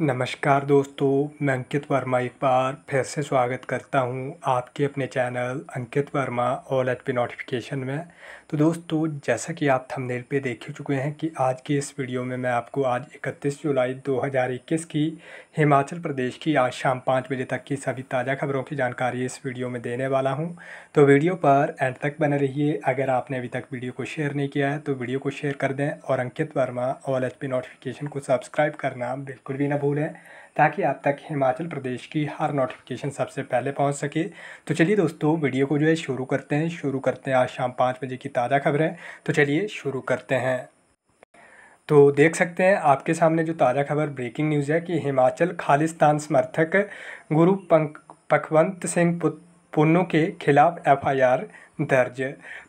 नमस्कार दोस्तों मैं अंकित वर्मा एक बार फिर से स्वागत करता हूं आपके अपने channel Ankit Verma all H P notification में तो दोस्तों जैसा कि आप थंबनेल पे देख ही चुके हैं कि आज की इस वीडियो में मैं आपको आज 31 जुलाई 2021 की हिमाचल प्रदेश की आज शाम पाँच बजे तक की सभी ताज़ा खबरों की जानकारी इस वीडियो में देने वाला हूँ तो वीडियो पर एंड तक बने रहिए अगर आपने अभी तक वीडियो को शेयर नहीं किया है तो वीडियो को शेयर कर दें और Ankit Verma all H notification को सब्सक्राइब करना बिल्कुल भी ना फुल है ताकि आप तक हिमाचल प्रदेश की हर नोटिफिकेशन सबसे पहले पहुंच सके तो चलिए दोस्तों वीडियो को जो है शुरू करते हैं शुरू करते हैं आज शाम पाँच बजे की ताज़ा खबरें तो चलिए शुरू करते हैं तो देख सकते हैं आपके सामने जो ताज़ा खबर ब्रेकिंग न्यूज़ है कि हिमाचल खालिस्तान समर्थक गुरु पखवंत सिंह पुन्नू के खिलाफ एफ दर्ज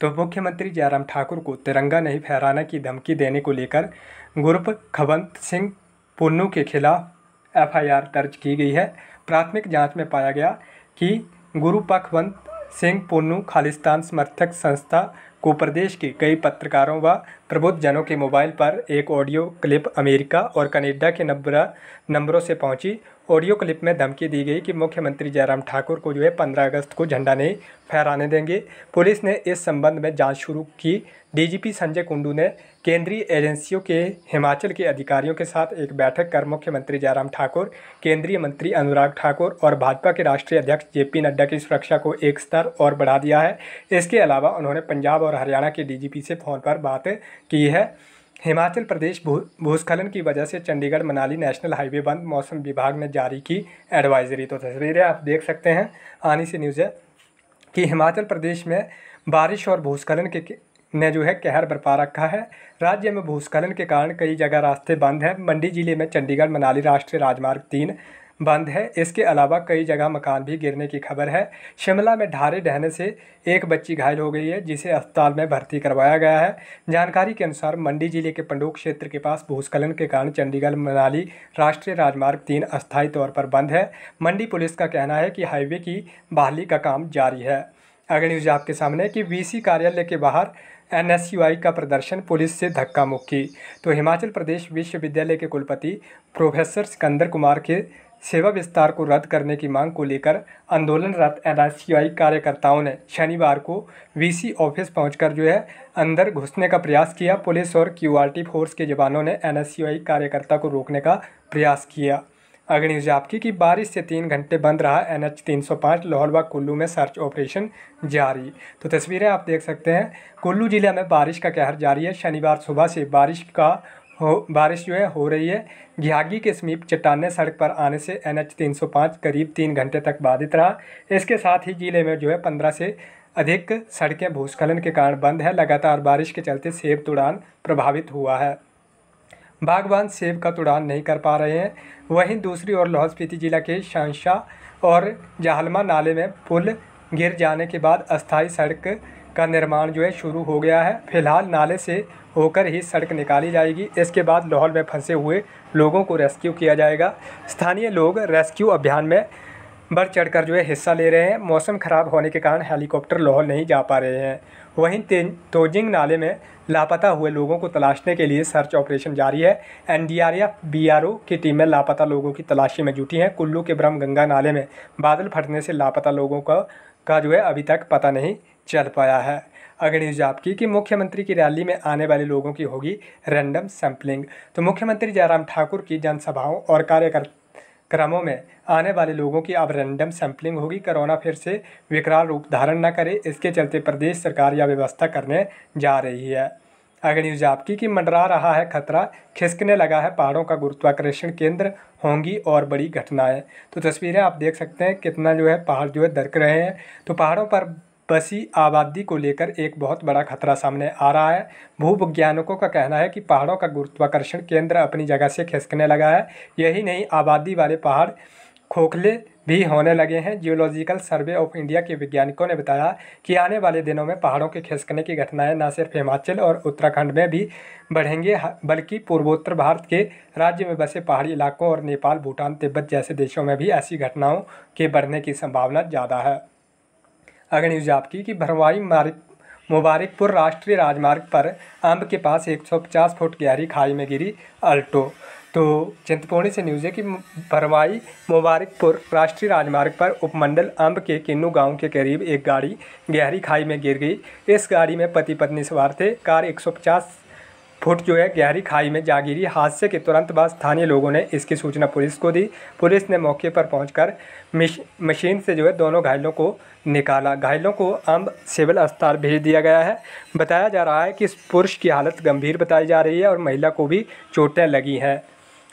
तो मुख्यमंत्री जयराम ठाकुर को तिरंगा नहीं फहराने की धमकी देने को लेकर गुरप खवंत सिंह पुन्नू के खिलाफ एफआईआर दर्ज की गई है प्राथमिक जांच में पाया गया कि गुरु पखवंत सिंह पुन्नू खालिस्तान समर्थक संस्था को प्रदेश के कई पत्रकारों व प्रबुद्धजनों के मोबाइल पर एक ऑडियो क्लिप अमेरिका और कनेडा के नंबर नंबरों से पहुंची ऑडियो क्लिप में धमकी दी गई कि मुख्यमंत्री जयराम ठाकुर को जो है पंद्रह अगस्त को झंडा नहीं फहराने देंगे पुलिस ने इस संबंध में जांच शुरू की डीजीपी संजय कुंडू ने केंद्रीय एजेंसियों के हिमाचल के अधिकारियों के साथ एक बैठक कर मुख्यमंत्री जयराम ठाकुर केंद्रीय मंत्री अनुराग ठाकुर और भाजपा के राष्ट्रीय अध्यक्ष पी नड्डा की सुरक्षा को एक स्तर और बढ़ा दिया है इसके अलावा उन्होंने पंजाब और हरियाणा के डी से फ़ोन पर बात की है हिमाचल प्रदेश भू भूस्खलन की वजह से चंडीगढ़ मनाली नेशनल हाईवे बंद मौसम विभाग ने जारी की एडवाइजरी तो तस्वीरें आप देख सकते हैं आनी सी न्यूज़ है कि हिमाचल प्रदेश में बारिश और भूस्खलन के ने जो है कहर बरपा रखा है राज्य में भूस्खलन के कारण कई जगह रास्ते बंद हैं मंडी जिले में चंडीगढ़ मनाली राष्ट्रीय राजमार्ग तीन बंद है इसके अलावा कई जगह मकान भी गिरने की खबर है शिमला में ढारे ढहने से एक बच्ची घायल हो गई है जिसे अस्पताल में भर्ती करवाया गया है जानकारी के अनुसार मंडी जिले के पंडोक क्षेत्र के पास भूस्खलन के कारण चंडीगढ़ मनाली राष्ट्रीय राजमार्ग तीन अस्थायी तौर पर बंद है मंडी पुलिस का कहना है कि हाईवे की बहाली का काम जारी है अगर न्यूज आपके सामने कि वीसी कार्यालय के बाहर एन का प्रदर्शन पुलिस से धक्का मुक्की तो हिमाचल प्रदेश विश्वविद्यालय के कुलपति प्रोफेसर सिकंदर कुमार के सेवा विस्तार को रद्द करने की मांग को लेकर आंदोलनरत आई कार्यकर्ताओं ने शनिवार को वीसी ऑफिस पहुंचकर जो है अंदर घुसने का प्रयास किया पुलिस और क्यूआरटी फोर्स के जवानों ने आई कार्यकर्ता को रोकने का प्रयास किया अग्निज आपकी की बारिश से तीन घंटे बंद रहा एन एच तीन सौ पाँच लाहौलवा कुल्लू में सर्च ऑपरेशन जारी तो तस्वीरें आप देख सकते हैं कुल्लू जिले में बारिश का कहर जारी है शनिवार सुबह से बारिश का हो बारिश जो है हो रही है घियागी के समीप चट्टाने सड़क पर आने से एन एच तीन सौ पाँच करीब तीन घंटे तक बाधित रहा इसके साथ ही जिले में जो है पंद्रह से अधिक सड़कें भूस्खलन के कारण बंद है लगातार बारिश के चलते सेब तुड़ान प्रभावित हुआ है बागवान सेब का तुड़ान नहीं कर पा रहे हैं वहीं दूसरी ओर लाहौल स्पीति जिला के शंशा और जहलमा नाले में पुल गिर जाने के बाद अस्थायी सड़क का निर्माण जो है शुरू हो गया है फिलहाल नाले से होकर ही सड़क निकाली जाएगी इसके बाद लाहौल में फंसे हुए लोगों को रेस्क्यू किया जाएगा स्थानीय लोग रेस्क्यू अभियान में बढ़ चढ़ कर जो है हिस्सा ले रहे हैं मौसम ख़राब होने के कारण हेलीकॉप्टर लाहौल नहीं जा पा रहे हैं वहीं तोजिंग नाले में लापता हुए लोगों को तलाशने के लिए सर्च ऑपरेशन जारी है एनडीआरएफ बीआरओ की टीमें लापता लोगों की तलाशी में जुटी हैं कुल्लू के ब्रह्म गंगा नाले में बादल फटने से लापता लोगों का का जो है अभी तक पता नहीं चल पाया है अगणेश जाप की कि मुख्यमंत्री की रैली में आने वाले लोगों की होगी रैंडम सैंपलिंग तो मुख्यमंत्री जयराम ठाकुर की जनसभाओं और कार्यकर्ता क्रमों में आने वाले लोगों की अब रैंडम सैंपलिंग होगी कोरोना फिर से विकराल रूप धारण न करे इसके चलते प्रदेश सरकार यह व्यवस्था करने जा रही है अगर न्यूज आपकी कि मंडरा रहा है खतरा खिसकने लगा है पहाड़ों का गुरुत्वाकर्षण केंद्र होंगी और बड़ी घटनाएं तो तस्वीरें आप देख सकते हैं कितना जो है पहाड़ जो है दरक रहे हैं तो पहाड़ों पर बसी आबादी को लेकर एक बहुत बड़ा खतरा सामने आ रहा है भूवैज्ञानिकों का कहना है कि पहाड़ों का गुरुत्वाकर्षण केंद्र अपनी जगह से खिसकने लगा है यही नहीं आबादी वाले पहाड़ खोखले भी होने लगे हैं जियोलॉजिकल सर्वे ऑफ इंडिया के वैज्ञानिकों ने बताया कि आने वाले दिनों में पहाड़ों के खिसकने की घटनाएं न सिर्फ हिमाचल और उत्तराखंड में भी बढ़ेंगे बल्कि पूर्वोत्तर भारत के राज्य में बसे पहाड़ी इलाकों और नेपाल भूटान तिब्बत जैसे देशों में भी ऐसी घटनाओं के बढ़ने की संभावना ज़्यादा है अगर न्यूज आपकी कि भरवाई मार्ग मुबारकपुर राष्ट्रीय राजमार्ग पर आम्ब के पास 150 फुट गहरी खाई में गिरी अल्टो तो चिंतपूर्णी से न्यूज़ है कि भरवाई मुबारकपुर राष्ट्रीय राजमार्ग पर उपमंडल अम्ब के किन्नू गांव के करीब एक गाड़ी गहरी खाई में गिर गई इस गाड़ी में पति पत्नी सवार थे कार 150 फुट जो है गहरी खाई में जा गिरी हादसे के तुरंत बाद स्थानीय लोगों ने इसकी सूचना पुलिस को दी पुलिस ने मौके पर पहुंचकर मशीन से जो है दोनों घायलों को निकाला घायलों को अम्ब सिविल अस्पताल भेज दिया गया है बताया जा रहा है कि इस पुरुष की हालत गंभीर बताई जा रही है और महिला को भी चोटें लगी हैं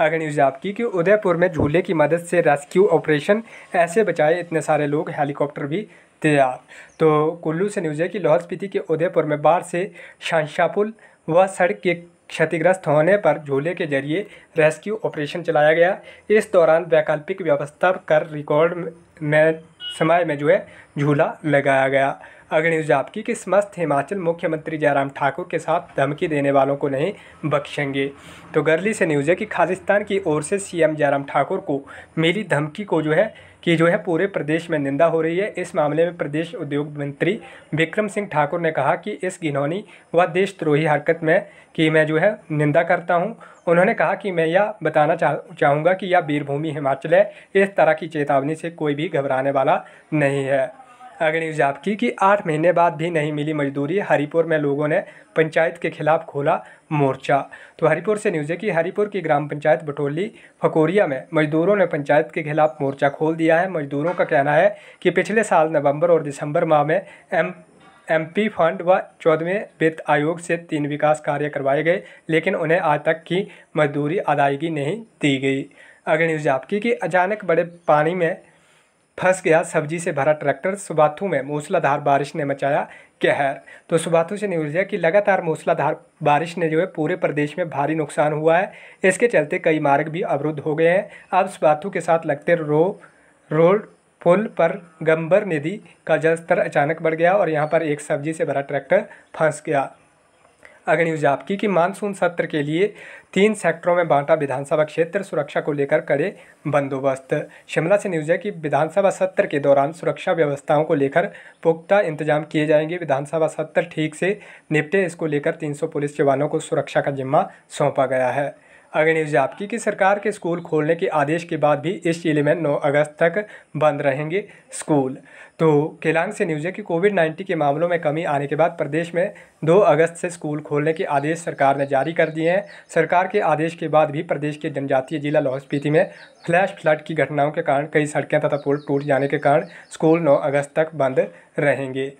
अगर न्यूज़ आपकी कि उदयपुर में झूले की मदद से रेस्क्यू ऑपरेशन ऐसे बचाए इतने सारे लोग हेलीकॉप्टर भी तैयार तो कुल्लू से न्यूज़ है कि लाहौल स्पीति के उदयपुर में बाढ़ से शांशापुल वह सड़क के क्षतिग्रस्त होने पर झूले के जरिए रेस्क्यू ऑपरेशन चलाया गया इस दौरान वैकल्पिक व्यवस्था कर रिकॉर्ड में समय में जो है झूला लगाया गया अग्नि आपकी कि समस्त हिमाचल मुख्यमंत्री जयराम ठाकुर के साथ धमकी देने वालों को नहीं बख्शेंगे तो गर्ली से न्यूज़ है कि खालिस्तान की ओर से सीएम जयराम ठाकुर को मेरी धमकी को जो है की जो है पूरे प्रदेश में निंदा हो रही है इस मामले में प्रदेश उद्योग मंत्री विक्रम सिंह ठाकुर ने कहा कि इस घिनौनी व देशद्रोही हरकत में कि मैं जो है निंदा करता हूँ उन्होंने कहा कि मैं यह बताना चाह चाहूँगा कि यह वीरभूमि हिमाचल है इस तरह की चेतावनी से कोई भी घबराने वाला नहीं है अगली न्यूज़ आपकी कि आठ महीने बाद भी नहीं मिली मजदूरी हरिपुर में लोगों ने पंचायत के खिलाफ खोला मोर्चा तो हरिपुर से न्यूज़ है कि हरिपुर की ग्राम पंचायत बटोली फकोरिया में मजदूरों ने पंचायत के खिलाफ मोर्चा खोल दिया है मजदूरों का कहना है कि पिछले साल नवंबर और दिसंबर माह में एम एमपी फंड व चौदहवें वित्त आयोग से तीन विकास कार्य करवाए गए लेकिन उन्हें आज तक की मजदूरी अदायगी नहीं दी गई अगली न्यूज़ आपकी कि अचानक बड़े पानी में फंस गया सब्जी से भरा ट्रैक्टर सुबाथू में मूसलाधार बारिश ने मचाया कहर तो सुबाथू से न्यूज़ है कि लगातार मूसलाधार बारिश ने जो है पूरे प्रदेश में भारी नुकसान हुआ है इसके चलते कई मार्ग भी अवरुद्ध हो गए हैं अब सुबाथू के साथ लगते रो रोड पुल पर गंबर नदी का जलस्तर अचानक बढ़ गया और यहाँ पर एक सब्जी से भरा ट्रैक्टर फंस गया अगर न्यूज आपकी कि मानसून सत्र के लिए तीन सेक्टरों में बांटा विधानसभा क्षेत्र सुरक्षा को लेकर करे बंदोबस्त शिमला से न्यूज है कि विधानसभा सत्र के दौरान सुरक्षा व्यवस्थाओं को लेकर पुख्ता इंतजाम किए जाएंगे विधानसभा सत्र ठीक से निपटे इसको लेकर 300 पुलिस जवानों को सुरक्षा का जिम्मा सौंपा गया है अगली न्यूज़ आपकी कि सरकार के स्कूल खोलने के आदेश के बाद भी इस जिले में 9 अगस्त तक बंद रहेंगे स्कूल तो केलांग से न्यूज़ है कि कोविड 19 के मामलों में कमी आने के बाद प्रदेश में 2 अगस्त से स्कूल खोलने के आदेश सरकार ने जारी कर दिए हैं सरकार के आदेश के बाद भी प्रदेश के जनजातीय जिला लाहौल स्पीति में फ्लैश फ्लड की घटनाओं के कारण कई सड़कें तथा पुल टूट जाने के कारण स्कूल नौ अगस्त तक बंद रहेंगे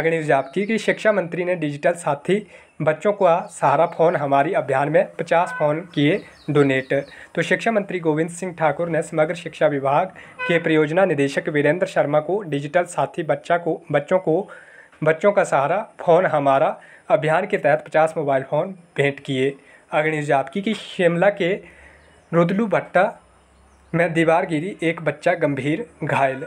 गणेश जी की कि शिक्षा मंत्री ने डिजिटल साथी बच्चों का सहारा फ़ोन हमारी अभियान में 50 फ़ोन किए डोनेट तो शिक्षा मंत्री गोविंद सिंह ठाकुर ने समग्र शिक्षा विभाग के परियोजना निदेशक वीरेंद्र शर्मा को डिजिटल साथी बच्चा को बच्चों को बच्चों का सहारा फ़ोन हमारा अभियान के तहत पचास मोबाइल फ़ोन भेंट किए अग्निश की कि शिमला के रुदलू भट्टा में दीवार गिरी एक बच्चा गंभीर घायल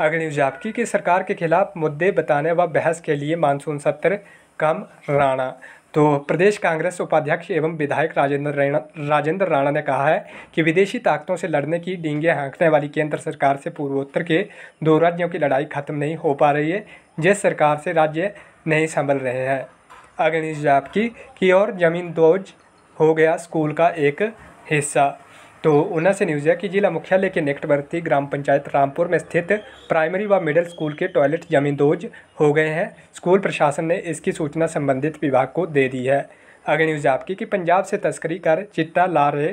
अगली न्यूज आपकी कि सरकार के खिलाफ मुद्दे बताने व बहस के लिए मानसून सत्र कम राणा तो प्रदेश कांग्रेस उपाध्यक्ष एवं विधायक राजेंद्र राजेंद्र राणा ने कहा है कि विदेशी ताकतों से लड़ने की डींगे हाँकने वाली केंद्र सरकार से पूर्वोत्तर के दो राज्यों की लड़ाई खत्म नहीं हो पा रही है जिस सरकार से राज्य नहीं संभल रहे हैं अगली आपकी की और जमीन दोज हो गया स्कूल का एक हिस्सा तो ऊना से न्यूज़ है कि जिला मुख्यालय के निकटवर्ती ग्राम पंचायत रामपुर में स्थित प्राइमरी व मिडिल स्कूल के टॉयलेट जमींदोज हो गए हैं स्कूल प्रशासन ने इसकी सूचना संबंधित विभाग को दे दी है अगली न्यूज़ आपकी कि पंजाब से तस्करी कर चिट्टा ला रहे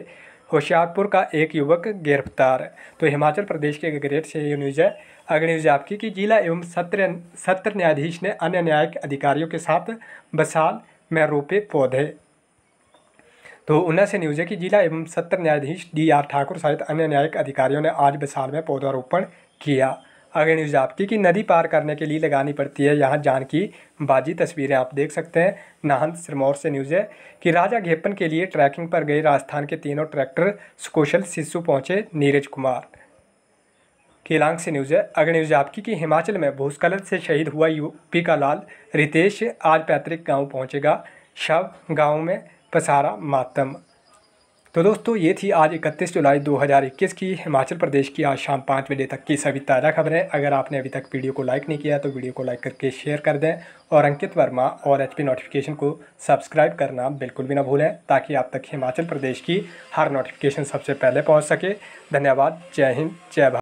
होशियारपुर का एक युवक गिरफ्तार तो हिमाचल प्रदेश के ग्रेट से ये न्यूज़ है अगली न्यूज़ आपकी कि जिला एवं सत्र सत्र न्यायाधीश ने अन्य न्यायिक अधिकारियों के साथ बसाल में रोपे पौधे तो ऊना से न्यूज है कि जिला एवं सत्र न्यायाधीश डी आर ठाकुर सहित अन्य न्यायिक अधिकारियों ने आज विशाल में पौधारोपण किया अगले न्यूज आपकी कि नदी पार करने के लिए लगानी पड़ती है यहाँ जान की बाजी तस्वीरें आप देख सकते हैं नाहन सिरमौर से न्यूज़ है कि राजा घेपन के लिए ट्रैकिंग पर गए राजस्थान के तीनों ट्रैक्टर सुकोशल सिसु पहुंचे नीरज कुमार केलांग से न्यूज़ है अगले न्यूज़ आपकी कि हिमाचल में भूस्खलन से शहीद हुआ यूपी का लाल रितेश आज पैतृक गाँव पहुँचेगा शव गाँव में पसारा मातम तो दोस्तों ये थी आज 31 जुलाई 2021 की हिमाचल प्रदेश की आज शाम पाँच बजे तक की सभी ताज़ा खबरें अगर आपने अभी तक वीडियो को लाइक नहीं किया तो वीडियो को लाइक करके शेयर कर दें और अंकित वर्मा और एचपी नोटिफिकेशन को सब्सक्राइब करना बिल्कुल भी ना भूलें ताकि आप तक हिमाचल प्रदेश की हर नोटिफिकेशन सबसे पहले पहुँच सके धन्यवाद जय हिंद जय भारत